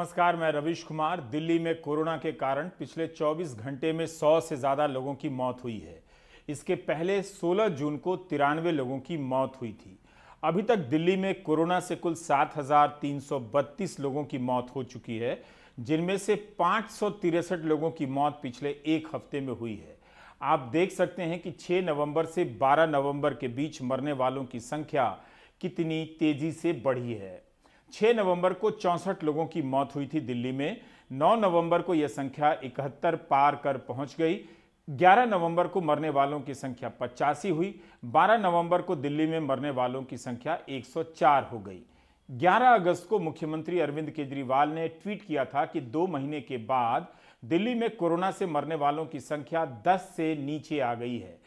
नमस्कार मैं रविश कुमार दिल्ली में कोरोना के कारण पिछले 24 घंटे में 100 से ज़्यादा लोगों की मौत हुई है इसके पहले 16 जून को तिरानवे लोगों की मौत हुई थी अभी तक दिल्ली में कोरोना से कुल 7,332 लोगों की मौत हो चुकी है जिनमें से पाँच लोगों की मौत पिछले एक हफ्ते में हुई है आप देख सकते हैं कि 6 नवंबर से 12 नवंबर के बीच मरने वालों की संख्या कितनी तेजी से बढ़ी है 6 नवंबर को चौंसठ लोगों की मौत हुई थी दिल्ली में 9 नवंबर को यह संख्या इकहत्तर पार कर पहुंच गई 11 नवंबर को मरने वालों की संख्या पचासी हुई 12 नवंबर को दिल्ली में मरने वालों की संख्या 104 हो गई 11 अगस्त को मुख्यमंत्री अरविंद केजरीवाल ने ट्वीट किया था कि दो महीने के बाद दिल्ली में कोरोना से मरने वालों की संख्या 10 से नीचे आ गई है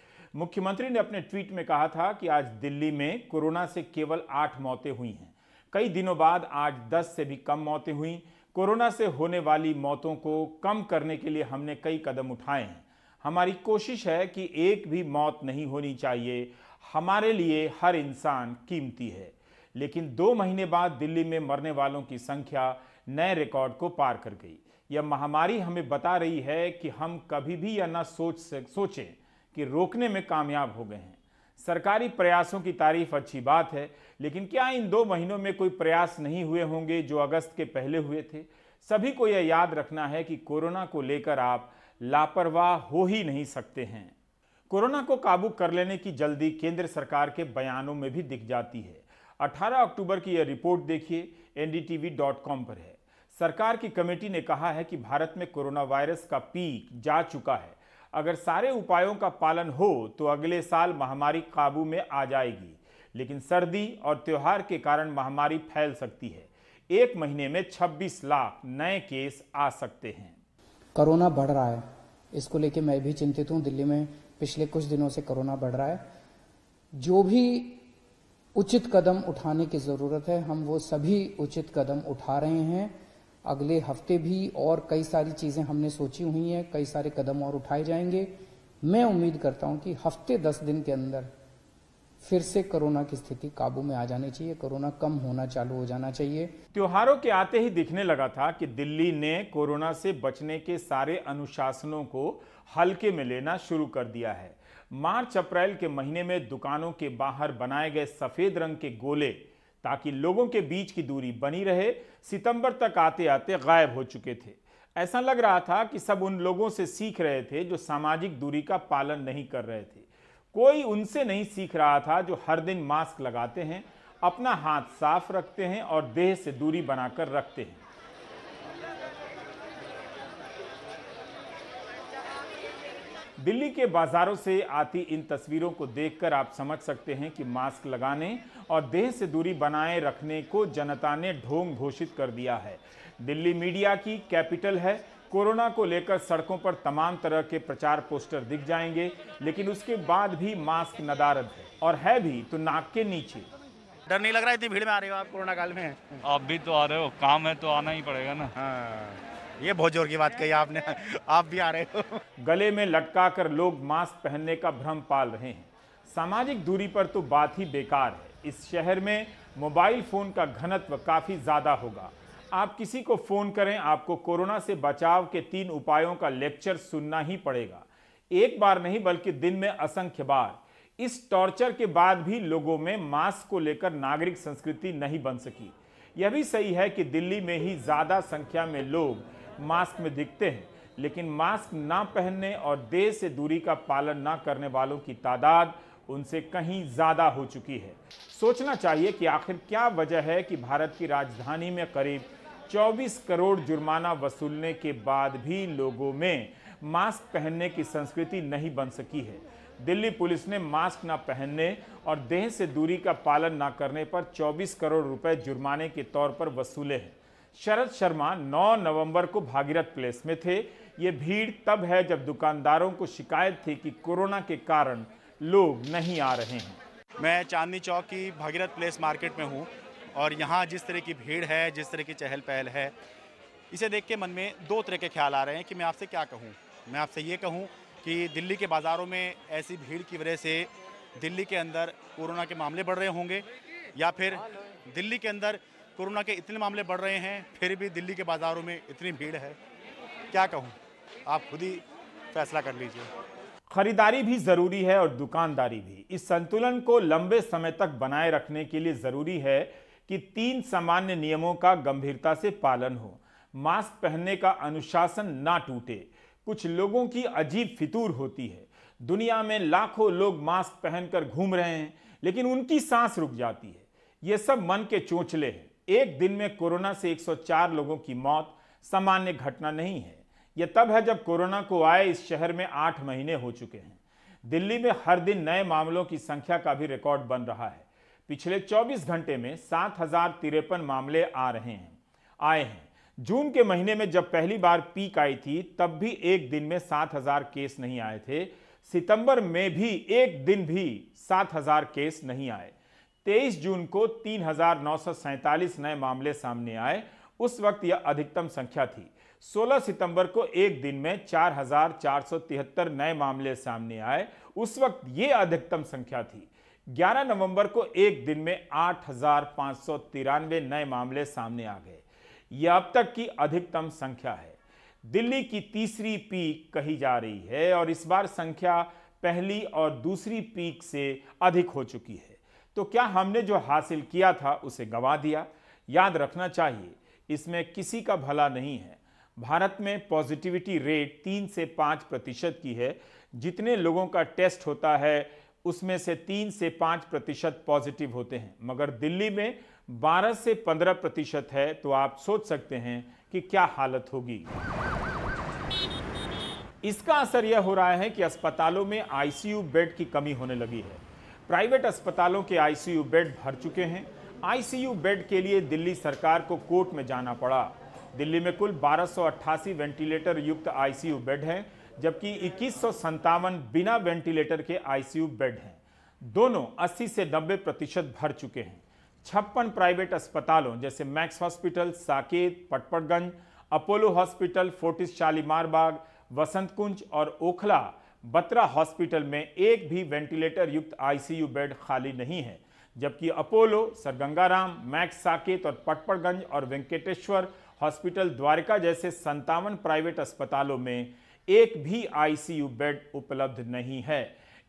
मुख्यमंत्री ने अपने ट्वीट में कहा था कि आज दिल्ली में कोरोना से केवल आठ मौतें हुई हैं कई दिनों बाद आज 10 से भी कम मौतें हुई कोरोना से होने वाली मौतों को कम करने के लिए हमने कई कदम उठाए हैं हमारी कोशिश है कि एक भी मौत नहीं होनी चाहिए हमारे लिए हर इंसान कीमती है लेकिन दो महीने बाद दिल्ली में मरने वालों की संख्या नए रिकॉर्ड को पार कर गई यह महामारी हमें बता रही है कि हम कभी भी यह ना सोच सोचें कि रोकने में कामयाब हो गए हैं सरकारी प्रयासों की तारीफ अच्छी बात है लेकिन क्या इन दो महीनों में कोई प्रयास नहीं हुए होंगे जो अगस्त के पहले हुए थे सभी को यह याद रखना है कि कोरोना को लेकर आप लापरवाह हो ही नहीं सकते हैं कोरोना को काबू कर लेने की जल्दी केंद्र सरकार के बयानों में भी दिख जाती है 18 अक्टूबर की यह रिपोर्ट देखिए एनडीटीवी.com पर है सरकार की कमेटी ने कहा है कि भारत में कोरोना वायरस का पीक जा चुका है अगर सारे उपायों का पालन हो तो अगले साल महामारी काबू में आ जाएगी लेकिन सर्दी और त्यौहार के कारण महामारी फैल सकती है एक महीने में 26 लाख नए केस आ सकते हैं कोरोना बढ़ रहा है इसको लेके मैं भी चिंतित हूँ दिल्ली में पिछले कुछ दिनों से कोरोना बढ़ रहा है जो भी उचित कदम उठाने की ज़रूरत है हम वो सभी उचित कदम उठा रहे हैं अगले हफ्ते भी और कई सारी चीज़ें हमने सोची हुई हैं कई सारे कदम और उठाए जाएंगे मैं उम्मीद करता हूं कि हफ्ते दस दिन के अंदर फिर से कोरोना की स्थिति काबू में आ जानी चाहिए कोरोना कम होना चालू हो जाना चाहिए त्योहारों के आते ही दिखने लगा था कि दिल्ली ने कोरोना से बचने के सारे अनुशासनों को हल्के में लेना शुरू कर दिया है मार्च अप्रैल के महीने में दुकानों के बाहर बनाए गए सफेद रंग के गोले ताकि लोगों के बीच की दूरी बनी रहे सितंबर तक आते आते गायब हो चुके थे ऐसा लग रहा था कि सब उन लोगों से सीख रहे थे जो सामाजिक दूरी का पालन नहीं कर रहे थे कोई उनसे नहीं सीख रहा था जो हर दिन मास्क लगाते हैं अपना हाथ साफ रखते हैं और देह से दूरी बनाकर रखते हैं दिल्ली के बाजारों से आती इन तस्वीरों को देखकर आप समझ सकते हैं कि मास्क लगाने और देह से दूरी बनाए रखने को जनता ने ढोंग घोषित कर दिया है दिल्ली मीडिया की कैपिटल है कोरोना को लेकर सड़कों पर तमाम तरह के प्रचार पोस्टर दिख जाएंगे लेकिन उसके बाद भी मास्क नदारद है और है भी तो नाक के नीचे डर नहीं लग रहा इतनी भीड़ में आ रहे हो आप कोरोना काल में आप भी तो आ रहे हो काम है तो आना ही पड़ेगा ना हाँ। ये बहुत जोर की बात कही आपने आप भी आ रहे हो गले में लटका कर लोग मास्क पहनने का भ्रम पाल रहे हैं सामाजिक दूरी पर तो बात ही बेकार है इस शहर में मोबाइल फोन का घनत्व काफ़ी ज़्यादा होगा आप किसी को फोन करें आपको कोरोना से बचाव के तीन उपायों का लेक्चर सुनना ही पड़ेगा एक बार नहीं बल्कि दिन में असंख्य बार इस टॉर्चर के बाद भी लोगों में मास्क को लेकर नागरिक संस्कृति नहीं बन सकी यह भी सही है कि दिल्ली में ही ज़्यादा संख्या में लोग मास्क में दिखते हैं लेकिन मास्क ना पहनने और देह से दूरी का पालन ना करने वालों की तादाद उनसे कहीं ज़्यादा हो चुकी है सोचना चाहिए कि आखिर क्या वजह है कि भारत की राजधानी में करीब 24 करोड़ जुर्माना वसूलने के बाद भी लोगों में मास्क पहनने की संस्कृति नहीं बन सकी है दिल्ली पुलिस ने मास्क न पहनने और देह से दूरी का पालन न करने पर 24 करोड़ रुपए जुर्माने के तौर पर वसूले हैं शरद शर्मा 9 नवंबर को भागीरथ प्लेस में थे ये भीड़ तब है जब दुकानदारों को शिकायत थी कि कोरोना के कारण लोग नहीं आ रहे हैं मैं चांदनी चौक की भागीरथ प्लेस मार्केट में हूँ और यहाँ जिस तरह की भीड़ है जिस तरह की चहल पहल है इसे देख के मन में दो तरह के ख्याल आ रहे हैं कि मैं आपसे क्या कहूँ मैं आपसे ये कहूँ कि दिल्ली के बाज़ारों में ऐसी भीड़ की वजह से दिल्ली के अंदर कोरोना के मामले बढ़ रहे होंगे या फिर दिल्ली के अंदर कोरोना के इतने मामले बढ़ रहे हैं फिर भी दिल्ली के बाज़ारों में इतनी भीड़ है क्या कहूँ आप खुद ही फैसला कर लीजिए खरीदारी भी ज़रूरी है और दुकानदारी भी इस संतुलन को लंबे समय तक बनाए रखने के लिए ज़रूरी है कि तीन सामान्य नियमों का गंभीरता से पालन हो मास्क पहनने का अनुशासन ना टूटे कुछ लोगों की अजीब फितूर होती है दुनिया में लाखों लोग मास्क पहनकर घूम रहे हैं लेकिन उनकी सांस रुक जाती है ये सब मन के चोंचले हैं एक दिन में कोरोना से 104 लोगों की मौत सामान्य घटना नहीं है यह तब है जब कोरोना को आए इस शहर में आठ महीने हो चुके हैं दिल्ली में हर दिन नए मामलों की संख्या का भी रिकॉर्ड बन रहा है पिछले 24 घंटे में सात हजार तिरपन मामले आ रहे हैं आए हैं जून के महीने में जब पहली बार पीक आई थी तब भी एक दिन में सात हजार केस नहीं आए थे सितंबर में भी एक दिन भी सात हजार केस नहीं आए 23 जून को तीन हजार नौ सौ नए मामले सामने आए उस वक्त यह अधिकतम संख्या थी 16 सितंबर को एक दिन में चार चार हजार सौ तिहत्तर नए मामले सामने आए उस वक्त ये अधिकतम संख्या थी 11 नवंबर को एक दिन में आठ नए मामले सामने आ गए यह अब तक की अधिकतम संख्या है दिल्ली की तीसरी पीक कही जा रही है और इस बार संख्या पहली और दूसरी पीक से अधिक हो चुकी है तो क्या हमने जो हासिल किया था उसे गंवा दिया याद रखना चाहिए इसमें किसी का भला नहीं है भारत में पॉजिटिविटी रेट तीन से पाँच प्रतिशत की है जितने लोगों का टेस्ट होता है उसमें से तीन से पाँच प्रतिशत पॉजिटिव होते हैं मगर दिल्ली में 12 से 15 प्रतिशत है तो आप सोच सकते हैं कि क्या हालत होगी इसका असर यह हो रहा है कि अस्पतालों में आईसीयू बेड की कमी होने लगी है प्राइवेट अस्पतालों के आईसीयू बेड भर चुके हैं आईसीयू बेड के लिए दिल्ली सरकार को कोर्ट में जाना पड़ा दिल्ली में कुल बारह वेंटिलेटर युक्त आईसीयू बेड हैं जबकि इक्कीस बिना वेंटिलेटर के आईसीयू बेड हैं दोनों 80 से 90 प्रतिशत भर चुके हैं छप्पन प्राइवेट अस्पतालों जैसे Max hospital Saket Patparganj Apollo hospital Fortis Shalimar Bagh Vasant Kunj और ओखला बत्रा हॉस्पिटल में एक भी वेंटिलेटर युक्त आईसीयू बेड खाली नहीं है जबकि अपोलो सरगंगाराम मैक्स साकेत और पटपटगंज और वेंकटेश्वर हॉस्पिटल द्वारका जैसे संतावन प्राइवेट अस्पतालों में एक भी आईसीयू बेड उपलब्ध नहीं है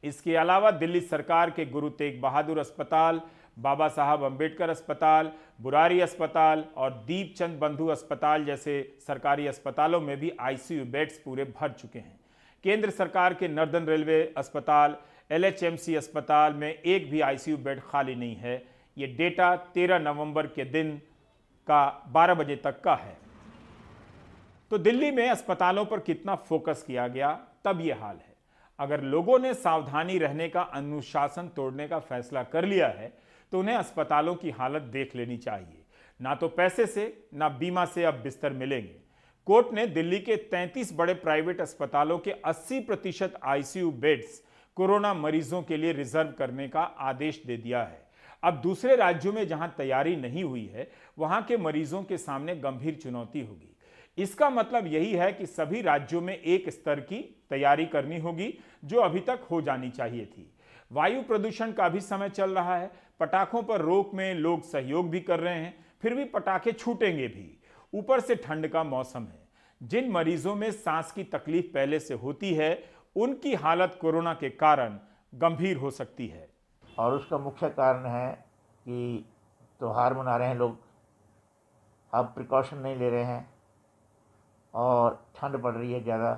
इसके अलावा दिल्ली सरकार के गुरु तेग बहादुर अस्पताल बाबा साहब अंबेडकर अस्पताल बुरारी अस्पताल और दीपचंद बंधु अस्पताल जैसे सरकारी अस्पतालों में भी आईसीयू बेड्स पूरे भर चुके हैं केंद्र सरकार के नर्दन रेलवे अस्पताल एलएचएमसी अस्पताल में एक भी आईसीयू बेड खाली नहीं है ये डेटा 13 नवंबर के दिन का 12 बजे तक का है तो दिल्ली में अस्पतालों पर कितना फोकस किया गया तब यह हाल है अगर लोगों ने सावधानी रहने का अनुशासन तोड़ने का फैसला कर लिया है तो उन्हें अस्पतालों की हालत देख लेनी चाहिए ना तो पैसे से ना बीमा से अब बिस्तर मिलेंगे कोर्ट ने दिल्ली के 33 बड़े प्राइवेट अस्पतालों के 80 प्रतिशत आईसीयू बेड्स कोरोना मरीजों के लिए रिजर्व करने का आदेश दे दिया है अब दूसरे राज्यों में जहां तैयारी नहीं हुई है वहां के मरीजों के सामने गंभीर चुनौती होगी इसका मतलब यही है कि सभी राज्यों में एक स्तर की तैयारी करनी होगी जो अभी तक हो जानी चाहिए थी वायु प्रदूषण का भी समय चल रहा है पटाखों पर रोक में लोग सहयोग भी कर रहे हैं फिर भी पटाखे छूटेंगे भी ऊपर से ठंड का मौसम है जिन मरीजों में सांस की तकलीफ पहले से होती है उनकी हालत कोरोना के कारण गंभीर हो सकती है और उसका मुख्य कारण है कि त्यौहार मना रहे हैं लोग अब प्रिकॉशन नहीं ले रहे हैं और ठंड पड़ रही है ज़्यादा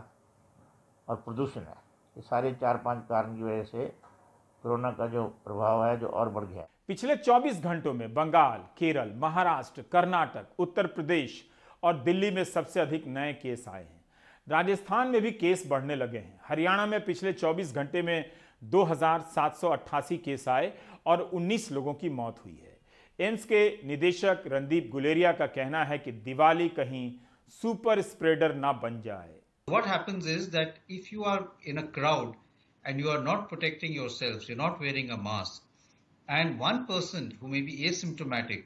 और प्रदूषण है ये सारे चार पांच कारण की वजह से कोरोना का जो प्रभाव है जो और बढ़ गया है पिछले 24 घंटों में बंगाल केरल महाराष्ट्र कर्नाटक उत्तर प्रदेश और दिल्ली में सबसे अधिक नए केस आए हैं राजस्थान में भी केस बढ़ने लगे हैं हरियाणा में पिछले 24 घंटे में 2,788 केस आए और 19 लोगों की मौत हुई है एम्स के निदेशक रणदीप गुलेरिया का कहना है कि दिवाली कहीं super spreader na बन What happens is that if you are in a crowd and you are not protecting yourselves, you're not wearing a mask, and one person who may be asymptomatic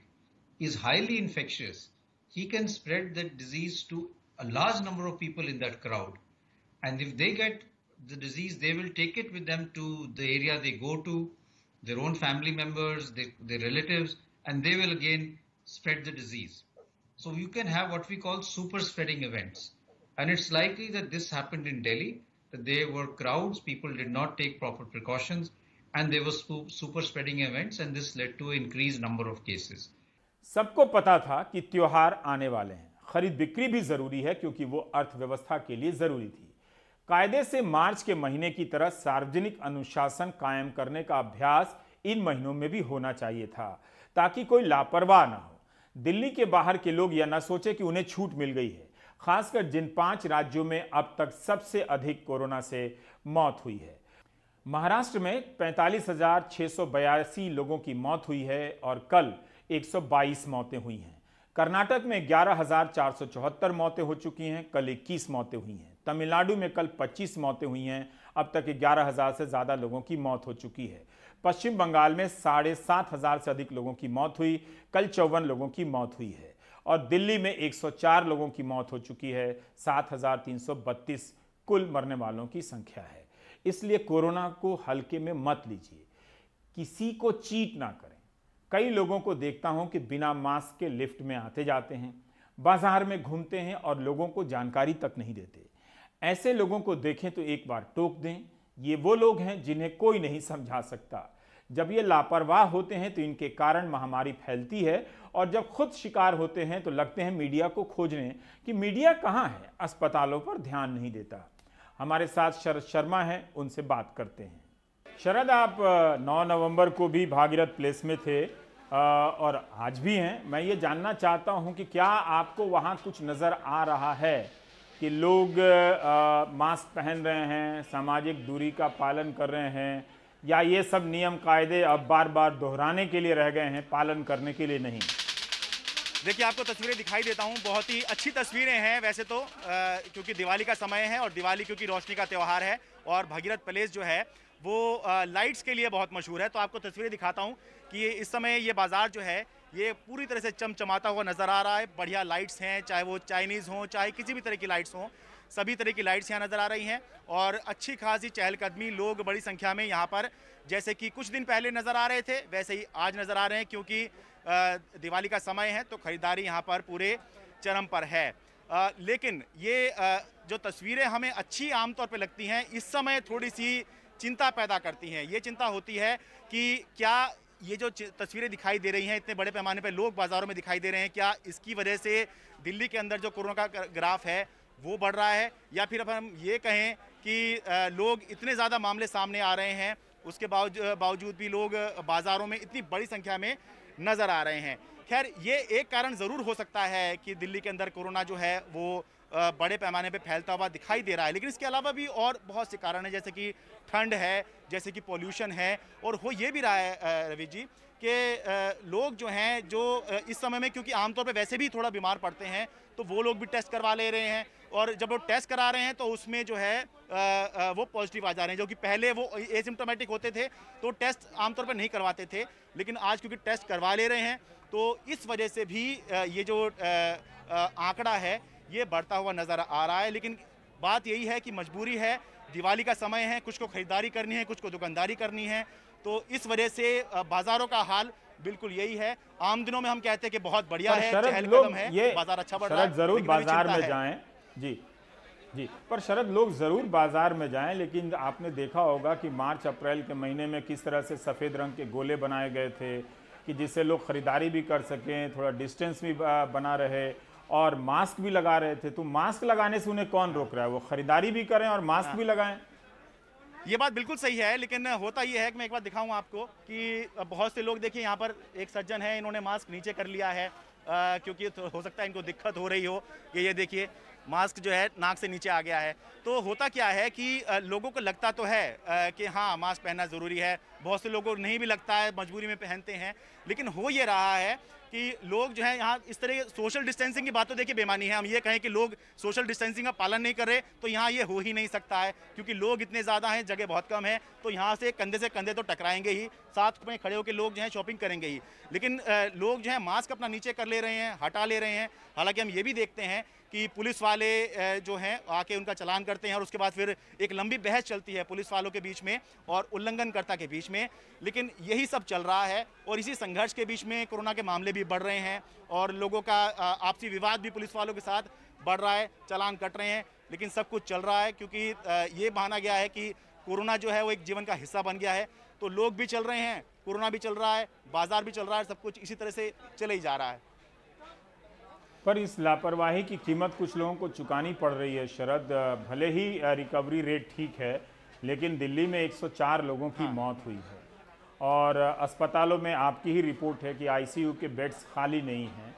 is highly infectious, he can spread the disease to a large number of people in that crowd. And if they get the disease, they will take it with them to the area they go to, their own family members, their, their relatives, and they will again spread the disease. So you can have what we call super spreading events. And it's likely that this happened in Delhi, that there were crowds, people did not take proper precautions, and there was super spreading events, and this led to increased number of cases. सबको पता था कि त्योहार आने वाले हैं खरीद बिक्री भी जरूरी है क्योंकि वो अर्थव्यवस्था के लिए जरूरी थी कायदे से मार्च के महीने की तरह सार्वजनिक अनुशासन कायम करने का अभ्यास इन महीनों में भी होना चाहिए था ताकि कोई लापरवाह ना हो दिल्ली के बाहर के लोग यह न सोचे कि उन्हें छूट मिल गई है खासकर जिन पांच राज्यों में अब तक सबसे अधिक कोरोना से मौत हुई है महाराष्ट्र में पैंतालीस लोगों की मौत हुई है और कल 122 मौतें हुई हैं कर्नाटक में ग्यारह मौतें हो चुकी हैं कल 21 मौतें हुई हैं तमिलनाडु में कल 25 मौतें हुई हैं अब तक 11,000 से ज़्यादा लोगों की मौत हो चुकी है पश्चिम बंगाल में साढ़े सात हजार से अधिक लोगों की मौत हुई कल चौवन लोगों की मौत हुई है और दिल्ली में 104 लोगों की मौत हो चुकी है सात हजार तीन सौ बत्तीस कुल मरने वालों की संख्या है इसलिए कोरोना को हल्के में मत लीजिए किसी को चीट ना करें कई लोगों को देखता हूं कि बिना मास्क के लिफ्ट में आते जाते हैं बाजार में घूमते हैं और लोगों को जानकारी तक नहीं देते ऐसे लोगों को देखें तो एक बार टोक दें ये वो लोग हैं जिन्हें कोई नहीं समझा सकता जब ये लापरवाह होते हैं तो इनके कारण महामारी फैलती है और जब खुद शिकार होते हैं तो लगते हैं मीडिया को खोजने कि मीडिया कहाँ है अस्पतालों पर ध्यान नहीं देता हमारे साथ शरद शर्मा हैं उनसे बात करते हैं शरद आप 9 नवंबर को भी भागीरथ प्लेस में थे और आज भी हैं मैं ये जानना चाहता हूँ कि क्या आपको वहाँ कुछ नज़र आ रहा है कि लोग मास्क पहन रहे हैं सामाजिक दूरी का पालन कर रहे हैं या ये सब नियम कायदे अब बार बार दोहराने के लिए रह गए हैं पालन करने के लिए नहीं देखिए आपको तस्वीरें दिखाई देता हूँ बहुत ही अच्छी तस्वीरें हैं वैसे तो क्योंकि दिवाली का समय है और दिवाली क्योंकि रोशनी का त्यौहार है और भगीरथ पैलेस जो है वो लाइट्स के लिए बहुत मशहूर है तो आपको तस्वीरें दिखाता हूँ कि इस समय ये बाज़ार जो है ये पूरी तरह से चमचमाता हुआ नज़र आ रहा है बढ़िया लाइट्स हैं चाहे वो चाइनीज़ हों चाहे किसी भी तरह की लाइट्स हों सभी तरह की लाइट्स यहाँ नज़र आ रही हैं और अच्छी खासी चहलकदमी लोग बड़ी संख्या में यहाँ पर जैसे कि कुछ दिन पहले नज़र आ रहे थे वैसे ही आज नज़र आ रहे हैं क्योंकि दिवाली का समय है तो ख़रीदारी यहाँ पर पूरे चरम पर है आ, लेकिन ये आ, जो तस्वीरें हमें अच्छी आमतौर पर लगती हैं इस समय थोड़ी सी चिंता पैदा करती हैं ये चिंता होती है कि क्या ये जो तस्वीरें दिखाई दे रही हैं इतने बड़े पैमाने पर लोग बाज़ारों में दिखाई दे रहे हैं क्या इसकी वजह से दिल्ली के अंदर जो कोरोना का ग्राफ है वो बढ़ रहा है या फिर अब हम ये कहें कि लोग इतने ज़्यादा मामले सामने आ रहे हैं उसके बावजूद भी लोग बाज़ारों में इतनी बड़ी संख्या में नज़र आ रहे हैं खैर ये एक कारण ज़रूर हो सकता है कि दिल्ली के अंदर कोरोना जो है वो बड़े पैमाने पे फैलता हुआ दिखाई दे रहा है लेकिन इसके अलावा भी और बहुत से कारण हैं जैसे कि ठंड है जैसे कि पोल्यूशन है और हो ये भी रहा है रवि जी कि लोग जो हैं जो इस समय में क्योंकि आमतौर पर वैसे भी थोड़ा बीमार पड़ते हैं तो वो लोग भी टेस्ट करवा ले रहे हैं और जब वो टेस्ट करा रहे हैं तो उसमें जो है वो पॉजिटिव आ जा रहे हैं जो कि पहले वो एसिम्टोमेटिक होते थे तो टेस्ट आमतौर पर नहीं करवाते थे लेकिन आज क्योंकि टेस्ट करवा ले रहे हैं तो इस वजह से भी ये जो आंकड़ा है ये बढ़ता हुआ नज़र आ रहा है लेकिन बात यही है कि मजबूरी है दिवाली का समय है कुछ को ख़रीदारी करनी है कुछ को दुकानदारी करनी है तो इस वजह से बाज़ारों का हाल बिल्कुल यही है आम दिनों में हम कहते हैं कि बहुत बढ़िया है कदम है ये बाजार अच्छा बढ़ रहा है जरूर बाजार में जाएं जी जी पर शरद लोग ज़रूर बाज़ार में जाएं लेकिन आपने देखा होगा कि मार्च अप्रैल के महीने में किस तरह से सफ़ेद रंग के गोले बनाए गए थे कि जिससे लोग ख़रीदारी भी कर सकें थोड़ा डिस्टेंस भी बना रहे और मास्क भी लगा रहे थे तो मास्क लगाने से उन्हें कौन रोक रहा है वो खरीदारी भी करें और मास्क भी हाँ। लगाएं ये बात बिल्कुल सही है लेकिन होता ये है कि मैं एक बार दिखाऊं आपको कि बहुत से लोग देखिए यहाँ पर एक सज्जन है इन्होंने मास्क नीचे कर लिया है आ, क्योंकि तो हो सकता है इनको दिक्कत हो रही हो कि ये देखिए मास्क जो है नाक से नीचे आ गया है तो होता क्या है कि लोगों को लगता तो है कि हाँ मास्क पहनना ज़रूरी है बहुत से लोगों को नहीं भी लगता है मजबूरी में पहनते हैं लेकिन हो ये रहा है कि लोग जो है यहाँ इस तरह सोशल डिस्टेंसिंग की बात तो देखिए बेमानी है हम ये कहें कि लोग सोशल डिस्टेंसिंग का पालन नहीं कर रहे तो यहाँ ये हो ही नहीं सकता है क्योंकि लोग इतने ज़्यादा हैं जगह बहुत कम है तो यहाँ से कंधे से कंधे तो टकराएंगे ही साथ में खड़े होकर लोग जो है शॉपिंग करेंगे ही लेकिन लोग जो है मास्क अपना नीचे कर ले रहे हैं हटा ले रहे हैं हालांकि हम ये भी देखते हैं कि पुलिस वाले जो हैं आके उनका चलान करते हैं और उसके बाद फिर एक लंबी बहस चलती है पुलिस वालों के बीच में और उल्लंघनकर्ता के बीच में लेकिन यही सब चल रहा है और इसी संघर्ष के बीच में कोरोना के मामले भी बढ़ रहे हैं और लोगों का आपसी विवाद भी पुलिस वालों के साथ बढ़ रहा है चलान कट रहे हैं लेकिन सब कुछ चल रहा है क्योंकि ये माना गया है कि कोरोना जो है वो एक जीवन का हिस्सा बन गया है तो लोग भी चल रहे हैं कोरोना भी चल रहा है बाजार भी चल रहा है सब कुछ इसी तरह से चले ही जा रहा है पर इस लापरवाही की कीमत कुछ लोगों को चुकानी पड़ रही है शरद भले ही रिकवरी रेट ठीक है लेकिन दिल्ली में 104 लोगों की हाँ। मौत हुई है और अस्पतालों में आपकी ही रिपोर्ट है कि आईसीयू के बेड्स खाली नहीं हैं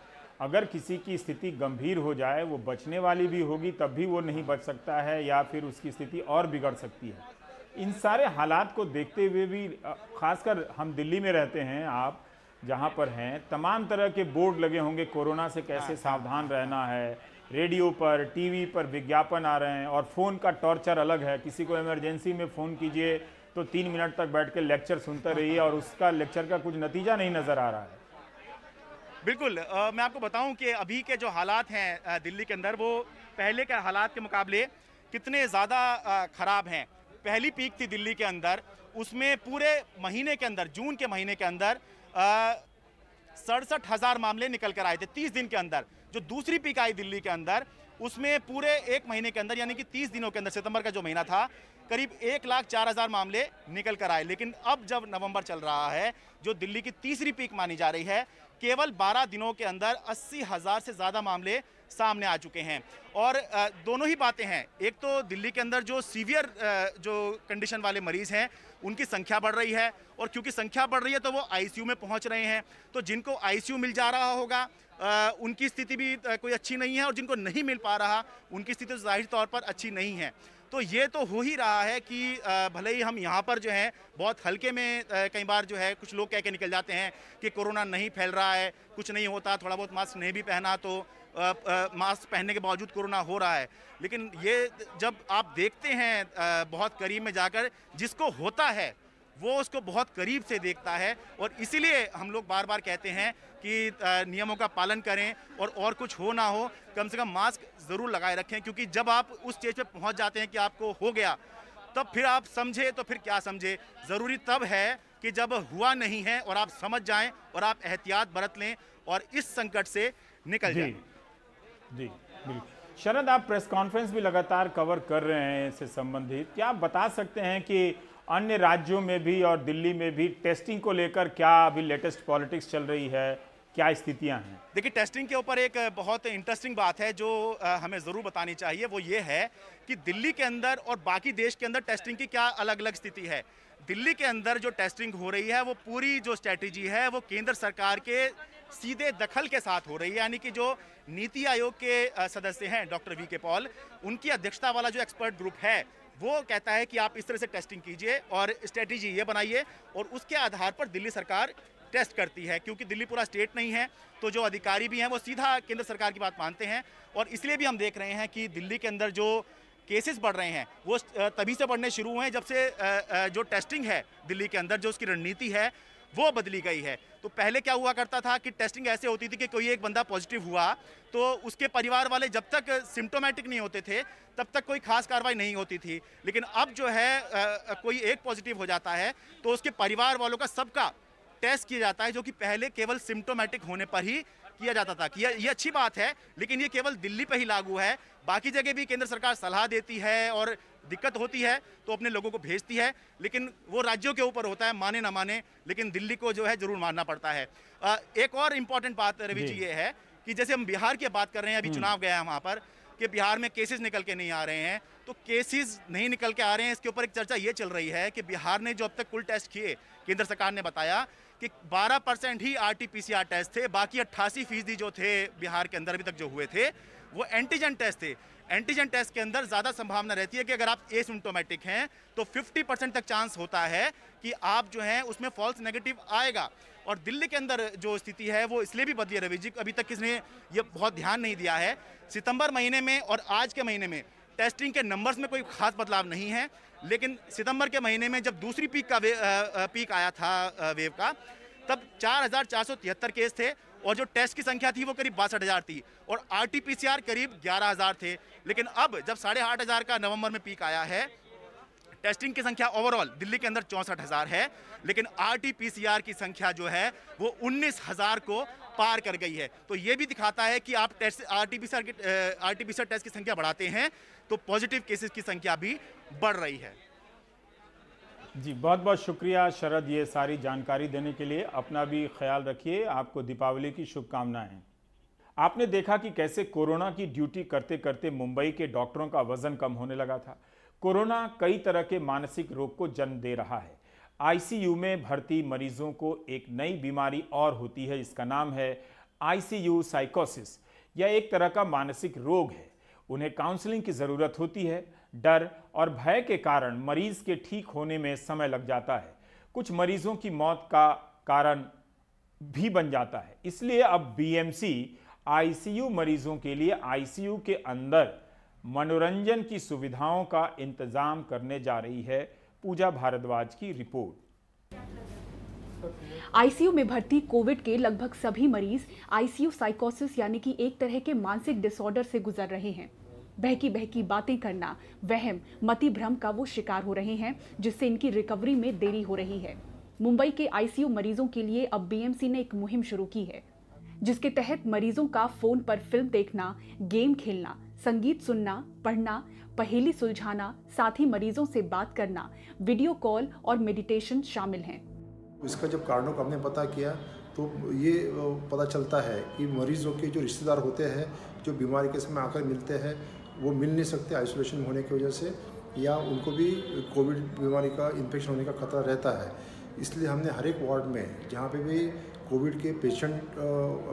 अगर किसी की स्थिति गंभीर हो जाए वो बचने वाली भी होगी तब भी वो नहीं बच सकता है या फिर उसकी स्थिति और बिगड़ सकती है इन सारे हालात को देखते हुए भी खासकर हम दिल्ली में रहते हैं आप जहाँ पर हैं तमाम तरह के बोर्ड लगे होंगे कोरोना से कैसे हाँ। सावधान रहना है रेडियो पर टीवी पर विज्ञापन आ रहे हैं और फ़ोन का टॉर्चर अलग है किसी को इमरजेंसी में फ़ोन कीजिए तो तीन मिनट तक बैठ के लेक्चर सुनते हाँ। रहिए और उसका लेक्चर का कुछ नतीजा नहीं नज़र आ रहा है बिल्कुल आ, मैं आपको बताऊं कि अभी के जो हालात हैं दिल्ली के अंदर वो पहले के हालात के मुकाबले कितने ज़्यादा ख़राब हैं पहली पीक थी दिल्ली के अंदर उसमें पूरे महीने के अंदर जून के महीने के अंदर सड़सठ हज़ार मामले निकल कर आए थे तीस दिन के अंदर जो दूसरी पीक आई दिल्ली के अंदर उसमें पूरे एक महीने के अंदर यानी कि तीस दिनों के अंदर सितंबर का जो महीना था करीब एक लाख चार हज़ार मामले निकल कर आए लेकिन अब जब नवंबर चल रहा है जो दिल्ली की तीसरी पीक मानी जा रही है केवल बारह दिनों के अंदर अस्सी हज़ार से ज़्यादा मामले सामने आ चुके हैं और दोनों ही बातें हैं एक तो दिल्ली के अंदर जो सीवियर जो कंडीशन वाले मरीज़ हैं उनकी संख्या बढ़ रही है और क्योंकि संख्या बढ़ रही है तो वो आईसीयू में पहुंच रहे हैं तो जिनको आईसीयू मिल जा रहा होगा उनकी स्थिति भी कोई अच्छी नहीं है और जिनको नहीं मिल पा रहा उनकी स्थिति तो जाहिर तौर पर अच्छी नहीं है तो ये तो हो ही रहा है कि भले ही हम यहाँ पर जो हैं बहुत हल्के में कई बार जो है कुछ लोग कह के निकल जाते हैं कि कोरोना नहीं फैल रहा है कुछ नहीं होता थोड़ा बहुत मास्क नहीं भी पहना तो मास्क पहनने के बावजूद कोरोना हो रहा है लेकिन ये जब आप देखते हैं बहुत करीब में जाकर जिसको होता है वो उसको बहुत करीब से देखता है और इसीलिए हम लोग बार बार कहते हैं कि नियमों का पालन करें और और कुछ हो ना हो कम से कम मास्क ज़रूर लगाए रखें क्योंकि जब आप उस स्टेज पे पहुंच जाते हैं कि आपको हो गया तब फिर आप समझे तो फिर क्या समझे ज़रूरी तब है कि जब हुआ नहीं है और आप समझ जाएं और आप एहतियात बरत लें और इस संकट से निकल जाए जी बिल्कुल शरद आप प्रेस कॉन्फ्रेंस भी लगातार कवर कर रहे हैं इससे संबंधित क्या आप बता सकते हैं कि अन्य राज्यों में भी और दिल्ली में भी टेस्टिंग को लेकर क्या अभी लेटेस्ट पॉलिटिक्स चल रही है क्या स्थितियां हैं देखिए टेस्टिंग के ऊपर एक बहुत इंटरेस्टिंग बात है जो हमें ज़रूर बतानी चाहिए वो ये है कि दिल्ली के अंदर और बाकी देश के अंदर टेस्टिंग की क्या अलग अलग स्थिति है दिल्ली के अंदर जो टेस्टिंग हो रही है वो पूरी जो स्ट्रैटेजी है वो केंद्र सरकार के सीधे दखल के साथ हो रही है यानी कि जो नीति आयोग के सदस्य हैं डॉक्टर वी के पॉल उनकी अध्यक्षता वाला जो एक्सपर्ट ग्रुप है वो कहता है कि आप इस तरह से टेस्टिंग कीजिए और स्ट्रेटजी ये बनाइए और उसके आधार पर दिल्ली सरकार टेस्ट करती है क्योंकि दिल्ली पूरा स्टेट नहीं है तो जो अधिकारी भी हैं वो सीधा केंद्र सरकार की बात मानते हैं और इसलिए भी हम देख रहे हैं कि दिल्ली के अंदर जो केसेस बढ़ रहे हैं वो तभी से बढ़ने शुरू हुए हैं जब से जो टेस्टिंग है दिल्ली के अंदर जो उसकी रणनीति है वो बदली गई है तो पहले क्या हुआ करता था कि टेस्टिंग ऐसे होती थी कि कोई एक बंदा पॉजिटिव हुआ तो उसके परिवार वाले जब तक सिम्टोमेटिक नहीं होते थे तब तक कोई खास कार्रवाई नहीं होती थी लेकिन अब जो है आ, कोई एक पॉजिटिव हो जाता है तो उसके परिवार वालों का सबका टेस्ट किया जाता है जो कि पहले केवल सिम्टोमेटिक होने पर ही किया जाता था कि ये अच्छी बात है लेकिन ये केवल दिल्ली पर ही लागू है बाकी जगह भी केंद्र सरकार सलाह देती है और दिक्कत होती है तो अपने लोगों को भेजती है लेकिन वो राज्यों के ऊपर होता है माने ना माने लेकिन दिल्ली को जो है जरूर मानना पड़ता है एक और इम्पॉर्टेंट बात रवि जी ये है कि जैसे हम बिहार की बात कर रहे हैं अभी हम्म। चुनाव गया है वहाँ पर कि बिहार में केसेस निकल के नहीं आ रहे हैं तो केसेस नहीं निकल के आ रहे हैं इसके ऊपर एक चर्चा ये चल रही है कि बिहार ने जो अब तक कुल टेस्ट किए केंद्र सरकार ने बताया कि 12 परसेंट ही आर टी टेस्ट थे बाकी अट्ठासी फीसदी जो थे बिहार के अंदर अभी तक जो हुए थे वो एंटीजन टेस्ट थे एंटीजन टेस्ट के अंदर ज़्यादा संभावना रहती है कि अगर आप एसिम्टोमेटिक हैं तो 50 परसेंट तक चांस होता है कि आप जो हैं उसमें फॉल्स नेगेटिव आएगा और दिल्ली के अंदर जो स्थिति है वो इसलिए भी बदली है रवि जी अभी तक किसने ये बहुत ध्यान नहीं दिया है सितंबर महीने में और आज के महीने में टेस्टिंग के नंबर्स में कोई खास बदलाव नहीं है लेकिन सितंबर के महीने में जब दूसरी पीक का पीक आया था वेव का तब चार केस थे और जो टेस्ट की संख्या थी वो करीब बासठ हज़ार थी और आर करीब ग्यारह थे लेकिन अब जब साढ़े आठ हज़ार का नवंबर में पीक आया है टेस्टिंग की संख्या ओवरऑल दिल्ली के अंदर चौंसठ हज़ार है लेकिन आरटीपीसीआर की संख्या जो है वो उन्नीस हज़ार को पार कर गई है तो ये भी दिखाता है कि आप test R T R T test की संख्या बढ़ाते हैं तो पॉजिटिव केसेस की संख्या भी बढ़ रही है जी बहुत बहुत शुक्रिया शरद ये सारी जानकारी देने के लिए अपना भी ख्याल रखिए आपको दीपावली की शुभकामनाएं आपने देखा कि कैसे कोरोना की ड्यूटी करते करते मुंबई के डॉक्टरों का वजन कम होने लगा था कोरोना कई तरह के मानसिक रोग को जन्म दे रहा है आईसीयू में भर्ती मरीजों को एक नई बीमारी और होती है जिसका नाम है आईसीयू साइकोसिस यह एक तरह का मानसिक रोग है उन्हें काउंसलिंग की ज़रूरत होती है डर और भय के कारण मरीज के ठीक होने में समय लग जाता है कुछ मरीजों की मौत का कारण भी बन जाता है इसलिए अब बीएमसी आईसीयू मरीजों के लिए आईसीयू के अंदर मनोरंजन की सुविधाओं का इंतज़ाम करने जा रही है पूजा भारद्वाज की रिपोर्ट आईसीयू में भर्ती कोविड के लगभग सभी मरीज आईसीयू साइकोसिस यानी कि एक तरह के मानसिक डिसऑर्डर से गुजर रहे हैं बहकी बहकी बातें करना वहम मति भ्रम का वो शिकार हो रहे हैं जिससे इनकी रिकवरी में देरी हो रही है मुंबई के आईसीयू मरीजों के लिए अब बीएमसी ने एक मुहिम शुरू की है जिसके तहत मरीजों का फोन पर फिल्म देखना गेम खेलना संगीत सुनना पढ़ना पहेली सुलझाना साथ ही मरीजों से बात करना वीडियो कॉल और मेडिटेशन शामिल हैं इसका जब कारणों का हमने पता किया तो ये पता चलता है कि मरीजों के जो रिश्तेदार होते हैं जो बीमारी के समय आकर मिलते हैं वो मिल नहीं सकते आइसोलेशन होने की वजह से या उनको भी कोविड बीमारी का इन्फेक्शन होने का खतरा रहता है इसलिए हमने हर एक वार्ड में जहाँ पे भी कोविड के पेशेंट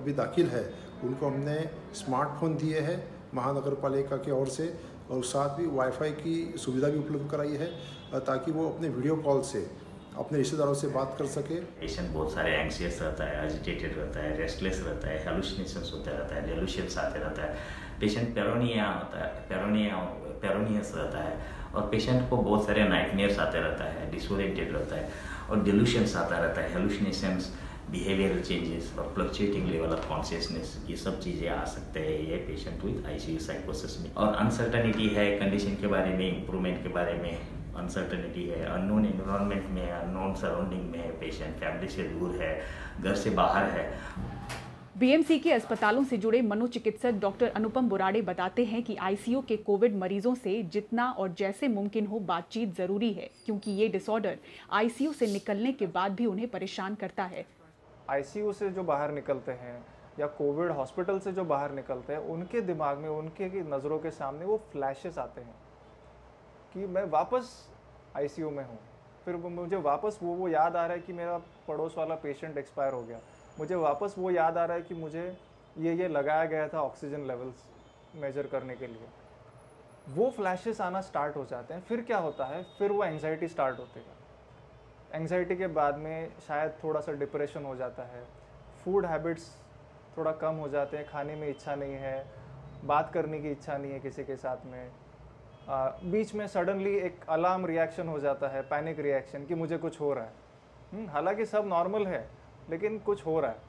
अभी दाखिल है उनको हमने स्मार्टफोन दिए हैं महानगर पालिका की ओर से और साथ भी वाईफाई की सुविधा भी उपलब्ध कराई है ताकि वो अपने वीडियो कॉल से अपने रिश्तेदारों से बात कर सके पेशेंट बहुत सारे एंक्सियस रहता है एजिटेटेड रहता है रेस्टलेस रहता है हेलुसिनेशंस होते रहता है डेलुशंस आते रहता है पेशेंट पेरोनिया होता है पेरोनिया पेरोनियस रहता है और पेशेंट को बहुत सारे नाइटमेयर्स आते रहता है डिसोरेंटेड रहता है और डिलूशंस आता रहता है हेलुसिनेशंस बिहेवियरल चेंजेस और फ्लक्चुएटिंग लेवल ऑफ कॉन्शियसनेस ये सब चीज़ें आ सकते हैं ये पेशेंट विथ आईसीयू साइकोसिस में और अनसर्टनिटी है कंडीशन के बारे में इम्प्रूवमेंट के बारे में अनसर्टनिटी है अननोन इन्वायरमेंट में अननोन सराउंडिंग में है पेशेंट फैमिली से दूर है घर से बाहर है बीएमसी के अस्पतालों से जुड़े मनोचिकित्सक डॉक्टर अनुपम बुराड़े बताते हैं कि आईसीयू के कोविड मरीजों से जितना और जैसे मुमकिन हो बातचीत जरूरी है क्योंकि ये डिसऑर्डर आईसीयू से निकलने के बाद भी उन्हें परेशान करता है आईसीयू से जो बाहर निकलते हैं या कोविड हॉस्पिटल से जो बाहर निकलते हैं उनके दिमाग में उनके नज़रों के सामने वो फ्लैशेस आते हैं कि मैं वापस आईसीयू में हूँ फिर मुझे वापस वो वो याद आ रहा है कि मेरा पड़ोस वाला पेशेंट एक्सपायर हो गया मुझे वापस वो याद आ रहा है कि मुझे ये ये लगाया गया था ऑक्सीजन लेवल्स मेजर करने के लिए वो फ्लैशेस आना स्टार्ट हो जाते हैं फिर क्या होता है फिर वो एंगजाइटी स्टार्ट होती है एंगजाइटी के बाद में शायद थोड़ा सा डिप्रेशन हो जाता है फूड हैबिट्स थोड़ा कम हो जाते हैं खाने में इच्छा नहीं है बात करने की इच्छा नहीं है किसी के साथ में आ, बीच में सडनली एक अलार्म रिएक्शन हो जाता है पैनिक रिएक्शन कि मुझे कुछ हो रहा है हम्म, हालांकि सब नॉर्मल है लेकिन कुछ हो रहा है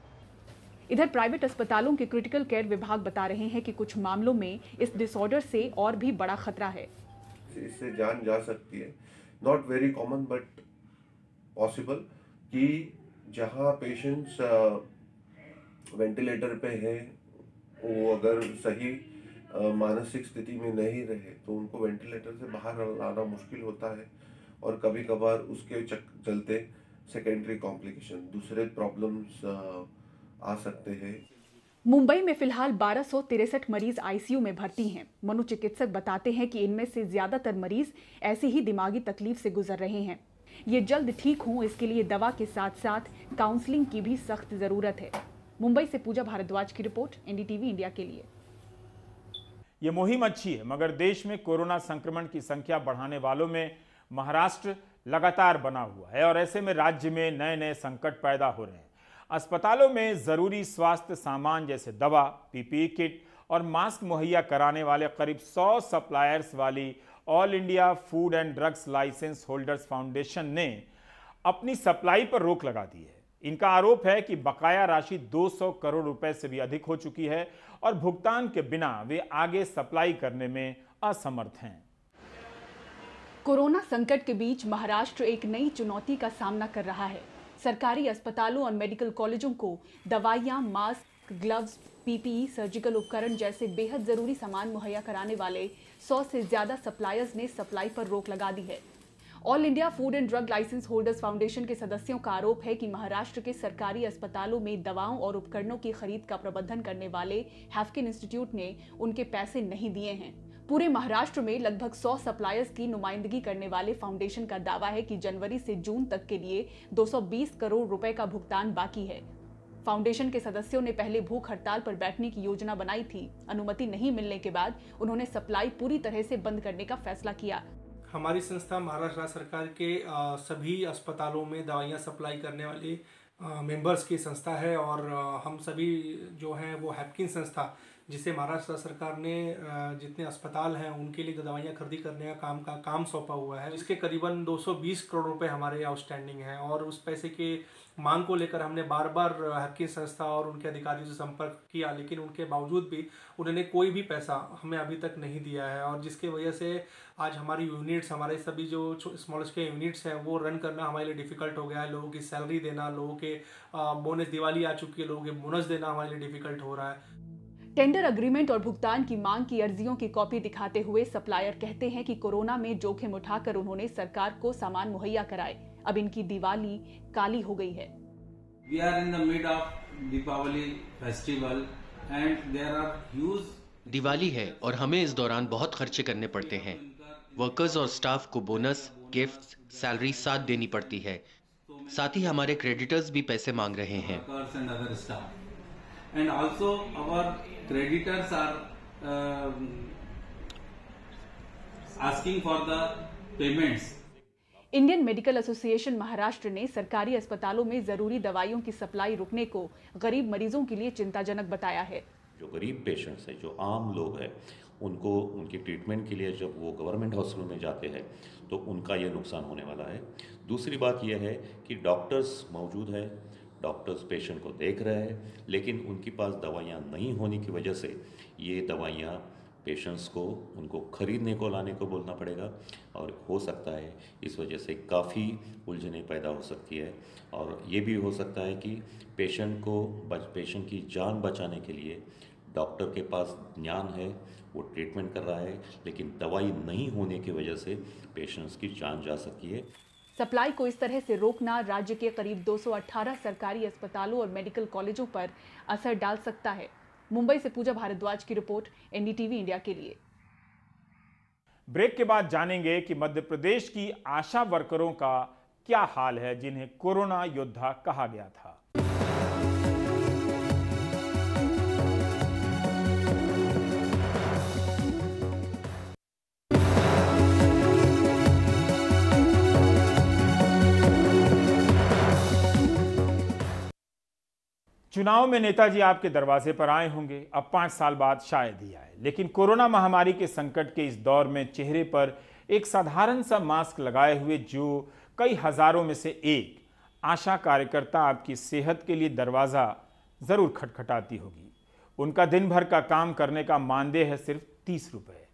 इधर प्राइवेट अस्पतालों के क्रिटिकल केयर विभाग बता रहे हैं कि कुछ मामलों में इस डिसऑर्डर से और भी बड़ा खतरा है इससे जान जा सकती है not very common but possible कि जहाँ पेशेंट्स वेंटिलेटर पे है वो अगर सही मानसिक स्थिति में नहीं रहे तो उनको वेंटिलेटर से बाहर लाना मुश्किल होता है और कभी कभार उसके चक चलते सेकेंडरी कॉम्प्लिकेशन दूसरे प्रॉब्लम्स आ सकते हैं मुंबई में फिलहाल बारह मरीज आईसीयू में भर्ती हैं मनोचिकित्सक बताते हैं कि इनमें से ज़्यादातर मरीज ऐसी ही दिमागी तकलीफ से गुजर रहे हैं ये जल्द ठीक हूँ इसके लिए दवा के साथ साथ काउंसलिंग की भी सख्त ज़रूरत है मुंबई से पूजा भारद्वाज की रिपोर्ट एनडीटीवी इंडिया के लिए ये मुहिम अच्छी है मगर देश में कोरोना संक्रमण की संख्या बढ़ाने वालों में महाराष्ट्र लगातार बना हुआ है और ऐसे में राज्य में नए नए संकट पैदा हो रहे हैं अस्पतालों में ज़रूरी स्वास्थ्य सामान जैसे दवा पीपीई किट और मास्क मुहैया कराने वाले करीब 100 सप्लायर्स वाली All India Food and Drugs Licence Holders Foundation ने अपनी सप्लाई पर रोक लगा दी है इनका आरोप है कि बकाया राशि 200 करोड़ रुपए से भी अधिक हो चुकी है और भुगतान के बिना वे आगे सप्लाई करने में असमर्थ हैं कोरोना संकट के बीच महाराष्ट्र एक नई चुनौती का सामना कर रहा है सरकारी अस्पतालों और मेडिकल कॉलेजों को दवाइयां मास्क ग्लव्स पीपीई सर्जिकल उपकरण जैसे बेहद जरूरी सामान मुहैया कराने वाले सौ से ज्यादा सप्लायर्स ने सप्लाई पर रोक लगा दी है All India Food and Drug Licence Holders Foundation के सदस्यों का आरोप है कि महाराष्ट्र के सरकारी अस्पतालों में दवाओं और उपकरणों की खरीद का प्रबंधन करने वाले हैफकिन इंस्टीट्यूट ने उनके पैसे नहीं दिए हैं पूरे महाराष्ट्र में लगभग 100 सप्लायर्स की नुमाइंदगी करने वाले फाउंडेशन का दावा है कि जनवरी से जून तक के लिए 220 करोड़ रुपए का भुगतान बाकी है फाउंडेशन के सदस्यों ने पहले भूख हड़ताल पर बैठने की योजना बनाई थी अनुमति नहीं मिलने के बाद उन्होंने सप्लाई पूरी तरह से बंद करने का फैसला किया हमारी संस्था महाराष्ट्र सरकार के सभी अस्पतालों में दवाइयाँ सप्लाई करने वाली मेंबर्स की संस्था है और हम सभी जो हैं वो हैपकिन संस्था जिसे महाराष्ट्र सरकार ने जितने अस्पताल हैं उनके लिए दवाइयाँ खरीदी करने का काम का काम सौंपा हुआ है इसके करीबन 220 करोड़ रुपए हमारे आउटस्टैंडिंग हैं और उस पैसे के मांग को लेकर हमने बार बार हकी संस्था और उनके अधिकारियों से संपर्क किया लेकिन उनके बावजूद भी उन्होंने कोई भी पैसा हमें अभी तक नहीं दिया है और जिसके वजह से आज हमारी यूनिट्स हमारे सभी जो स्मॉल के यूनिट्स हैं वो रन करना हमारे लिए डिफ़िकल्ट हो गया है लोगों की सैलरी देना लोगों के बोनस दिवाली आ चुकी है लोगों के बोनस देना हमारे लिए डिफ़िकल्ट हो रहा है टेंडर अग्रीमेंट और भुगतान की मांग की अर्जियों की कॉपी दिखाते हुए सप्लायर कहते हैं कि कोरोना में जोखिम उठाकर उन्होंने सरकार को सामान मुहैया कराए अब इनकी दिवाली काली हो गई है we are in the mid of Deepawali festival and there are huge Diwali है और हमें इस दौरान बहुत खर्चे करने पड़ते हैं वर्कर्स और स्टाफ को बोनस गिफ्ट सैलरी साथ देनी पड़ती है साथ ही हमारे क्रेडिटर्स भी पैसे मांग रहे हैं and also our creditors are asking for the payments Indian Medical Association Maharashtra ने सरकारी अस्पतालों में जरूरी दवाइयों की सप्लाई रुकने को गरीब मरीजों के लिए चिंताजनक बताया है जो गरीब पेशेंट्स हैं जो आम लोग हैं उनको उनके ट्रीटमेंट के लिए जब वो गवर्नमेंट हॉस्पिटल में जाते हैं तो उनका ये नुकसान होने वाला है दूसरी बात यह है कि डॉक्टर्स मौजूद हैं डॉक्टर्स पेशेंट को देख रहे हैं लेकिन उनके पास दवाइयाँ नहीं होने की वजह से ये दवाइयाँ पेशेंट्स को उनको ख़रीदने को लाने को बोलना पड़ेगा और हो सकता है इस वजह से काफ़ी उलझने पैदा हो सकती है और ये भी हो सकता है कि पेशेंट को पेशेंट की जान बचाने के लिए डॉक्टर के पास ज्ञान है वो ट्रीटमेंट कर रहा है लेकिन दवाई नहीं होने की वजह से पेशेंट्स की जान जा सकती है सप्लाई को इस तरह से रोकना राज्य के करीब 218 सरकारी अस्पतालों और मेडिकल कॉलेजों पर असर डाल सकता है मुंबई से पूजा भारद्वाज की रिपोर्ट एनडीटीवी इंडिया के लिए ब्रेक के बाद जानेंगे कि मध्य प्रदेश की आशा वर्करों का क्या हाल है जिन्हें कोरोना योद्धा कहा गया था चुनाव में नेताजी आपके दरवाजे पर आए होंगे अब पाँच साल बाद शायद ही आए लेकिन कोरोना महामारी के संकट के इस दौर में चेहरे पर एक साधारण सा मास्क लगाए हुए जो कई हजारों में से एक आशा कार्यकर्ता आपकी सेहत के लिए दरवाज़ा ज़रूर खटखटाती होगी उनका दिन भर का काम करने का मानदेय है सिर्फ तीस रुपये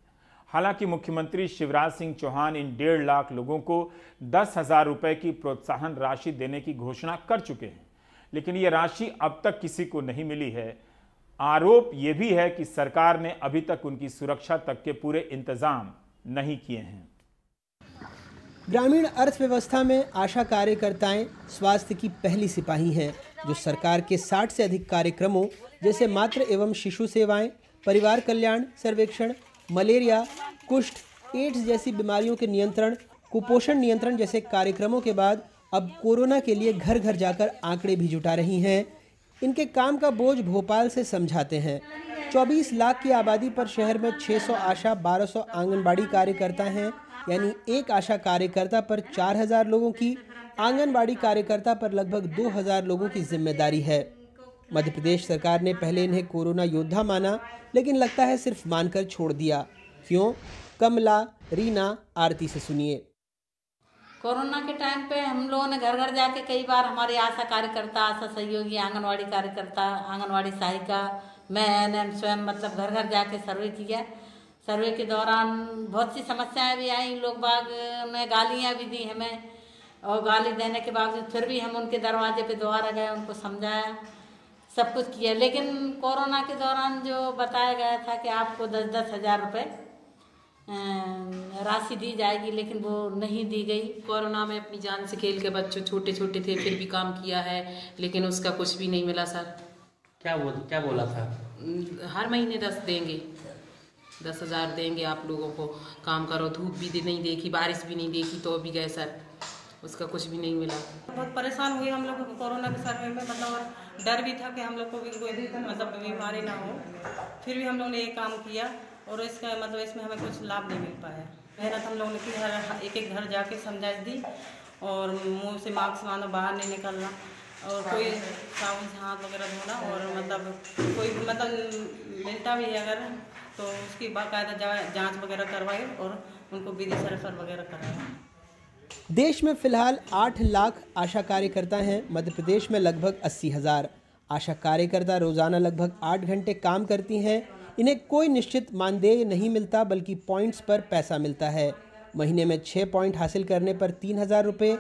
हालांकि मुख्यमंत्री शिवराज सिंह चौहान इन डेढ़ लाख लोगों को दस हज़ार रुपये की प्रोत्साहन राशि देने की घोषणा कर चुके हैं लेकिन ये राशि अब तक किसी को नहीं मिली है आरोप ये भी है कि सरकार ने अभी तक उनकी सुरक्षा तक के पूरे इंतजाम नहीं किए हैं ग्रामीण अर्थव्यवस्था में आशा कार्यकर्ताएं स्वास्थ्य की पहली सिपाही हैं जो सरकार के 60 से अधिक कार्यक्रमों जैसे मातृ एवं शिशु सेवाएं परिवार कल्याण सर्वेक्षण मलेरिया कुष्ठ एड्स जैसी बीमारियों के नियंत्रण कुपोषण नियंत्रण जैसे कार्यक्रमों के बाद अब कोरोना के लिए घर घर जाकर आंकड़े भी जुटा रही हैं इनके काम का बोझ भोपाल से समझाते हैं 24 लाख की आबादी पर शहर में 600 आशा 1200 आंगनबाड़ी कार्यकर्ता हैं यानी एक आशा कार्यकर्ता पर 4000 लोगों की आंगनबाड़ी कार्यकर्ता पर लगभग 2000 लोगों की जिम्मेदारी है मध्य प्रदेश सरकार ने पहले इन्हें कोरोना योद्धा माना लेकिन लगता है सिर्फ मानकर छोड़ दिया क्यों कमला रीना आरती से सुनिए कोरोना के टाइम पे हम लोगों ने घर घर जाके कई बार हमारे आशा कार्यकर्ता आशा सहयोगी आंगनवाड़ी कार्यकर्ता आंगनवाड़ी सहायिका मैं एन एम स्वयं मतलब घर घर जाके सर्वे किया सर्वे के दौरान बहुत सी समस्याएं भी आई लोग बाग ने गालियाँ भी दी हमें और गाली देने के बावजूद फिर भी हम उनके दरवाजे पे दोबारा गए उनको समझाया सब कुछ किया लेकिन कोरोना के दौरान जो बताया गया था कि आपको दस दस हज़ार रुपये राशि दी जाएगी लेकिन वो नहीं दी गई कोरोना में अपनी जान से खेल के बच्चों छोटे छोटे थे फिर भी काम किया है लेकिन उसका कुछ भी नहीं मिला सर क्या बोल क्या बोला था हर महीने दस देंगे दस हज़ार देंगे आप लोगों को काम करो धूप भी दे, नहीं देखी बारिश भी नहीं देखी तो भी गए सर उसका कुछ भी नहीं मिला बहुत परेशान हुए हम लोग कोरोना के समय में मतलब डर भी था कि हम लोग को भी कोई मतलब बीमारी ना हो फिर भी हम लोग ने ये काम किया और इसका मतलब इसमें हमें कुछ लाभ नहीं मिल पाया मेहनत हम लोगों ने की हर हाँ, एक एक घर जाके समझाइश दी और मुंह से मास्क मानो बाहर नहीं निकलना और कोई साबुन से हाथ वगैरह धोना और मतलब कोई मतलब मिलता भी है अगर तो उसकी बाकायदा जा, जांच वगैरह करवाए और उनको विदेश रेफर वगैरह कराया देश में फिलहाल आठ लाख आशा कार्यकर्ता हैं मध्य प्रदेश में लगभग अस्सी हज़ार आशा कार्यकर्ता रोज़ाना लगभग आठ घंटे काम करती हैं इन्हें कोई निश्चित मानदेय नहीं मिलता बल्कि पॉइंट्स पर पैसा मिलता है महीने में छः पॉइंट हासिल करने पर तीन हज़ार रुपये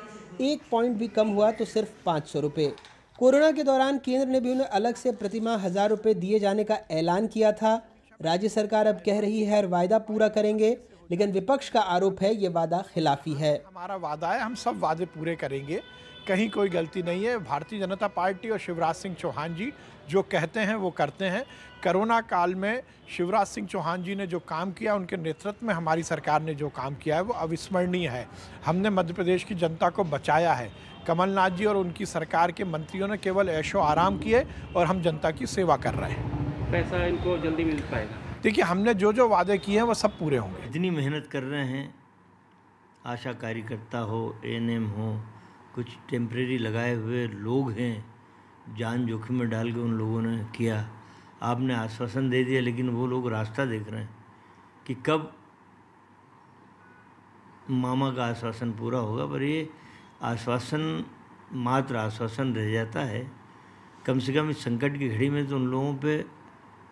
एक पॉइंट भी कम हुआ तो सिर्फ पाँच सौ रुपये कोरोना के दौरान केंद्र ने भी उन्हें अलग से प्रतिमाह हज़ार रुपये दिए जाने का ऐलान किया था राज्य सरकार अब कह रही है वायदा पूरा करेंगे लेकिन विपक्ष का आरोप है ये वादा खिलाफी है हमारा वादा है हम सब वादे पूरे करेंगे कहीं कोई गलती नहीं है भारतीय जनता पार्टी और शिवराज सिंह चौहान जी जो कहते हैं वो करते हैं करोना काल में शिवराज सिंह चौहान जी ने जो काम किया उनके नेतृत्व में हमारी सरकार ने जो काम किया है वो अविस्मरणीय है हमने मध्य प्रदेश की जनता को बचाया है कमलनाथ जी और उनकी सरकार के मंत्रियों ने केवल ऐशो आराम किए और हम जनता की सेवा कर रहे हैं पैसा इनको जल्दी मिल पाएगा देखिए हमने जो जो वादे किए हैं वो सब पूरे होंगे इतनी मेहनत कर रहे हैं आशा कार्यकर्ता हो एन हो कुछ टेम्प्रेरी लगाए हुए लोग हैं जान जोखिम में डाल के उन लोगों ने किया आपने आश्वासन दे दिया लेकिन वो लोग रास्ता देख रहे हैं कि कब मामा का आश्वासन पूरा होगा पर ये आश्वासन मात्र आश्वासन रह जाता है कम से कम इस संकट की घड़ी में तो उन लोगों पे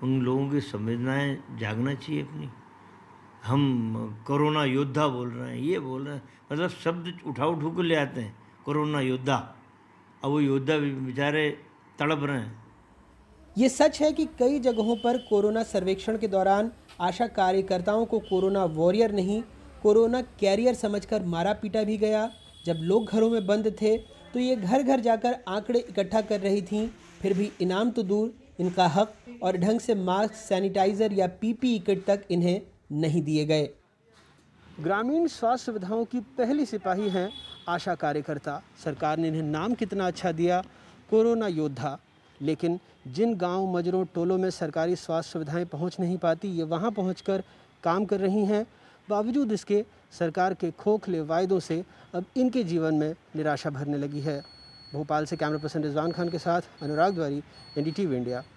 उन लोगों की संवेदनाएँ जागना चाहिए अपनी हम कोरोना योद्धा बोल रहे हैं ये बोल रहे हैं मतलब शब्द उठा उठू के ले आते हैं कोरोना योद्धा अब वो योद्धा बेचारे तड़प रहे हैं ये सच है कि कई जगहों पर कोरोना सर्वेक्षण के दौरान आशा कार्यकर्ताओं को कोरोना वॉरियर नहीं कोरोना कैरियर समझकर मारा पीटा भी गया जब लोग घरों में बंद थे तो ये घर घर जाकर आंकड़े इकट्ठा कर रही थीं फिर भी इनाम तो दूर इनका हक और ढंग से मास्क सैनिटाइज़र या पीपीई किट तक इन्हें नहीं दिए गए ग्रामीण स्वास्थ्य सुविधाओं की पहली सिपाही हैं आशा कार्यकर्ता सरकार ने इन्हें नाम कितना अच्छा दिया कोरोना योद्धा लेकिन जिन गांव मजरों टोलों में सरकारी स्वास्थ्य सुविधाएं पहुंच नहीं पाती ये वहां पहुंचकर काम कर रही हैं बावजूद इसके सरकार के खोखले वायदों से अब इनके जीवन में निराशा भरने लगी है भोपाल से कैमरा पर्सन रिजवान खान के साथ अनुराग द्वारी एन इंडिया